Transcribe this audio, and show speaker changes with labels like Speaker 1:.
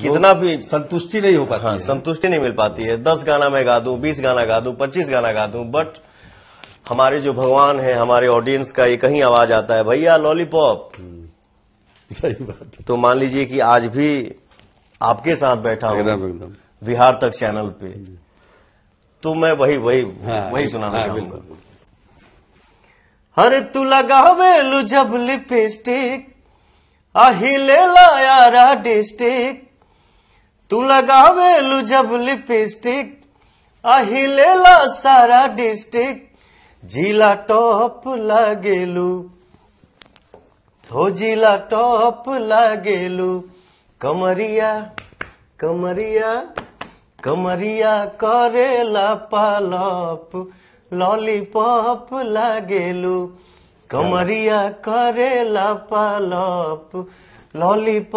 Speaker 1: कितना भी संतुष्टि नहीं हो पाती हाँ, संतुष्टि नहीं मिल पाती है दस गाना मैं गा दूं बीस गाना गा दूं पच्चीस गाना गा दूं बट हमारे जो भगवान है हमारे ऑडियंस का ये कहीं आवाज आता है भैया लॉलीपॉप हम्म, सही बात तो मान लीजिए कि आज भी आपके साथ बैठा हूँ बिहार तक चैनल पे हम्म। तो मैं वही वही हाँ, वही सुनाना हाँ, चाहूंगा
Speaker 2: अरे तू लगावे लू जब लिपस्टिक अहिलेला यारा डिस्ट्रिक्ट तू लगावे लू जब लिपस्टिक अहिलेला सारा डिस्ट्रिक्ट जिला टॉप लगेलू हो जिला टॉप लगेलू कमरिया कमरिया कमरिया करेला पालप लॉलीपॉप लगेलू কমরিয়া করে লাপালপ ললিপ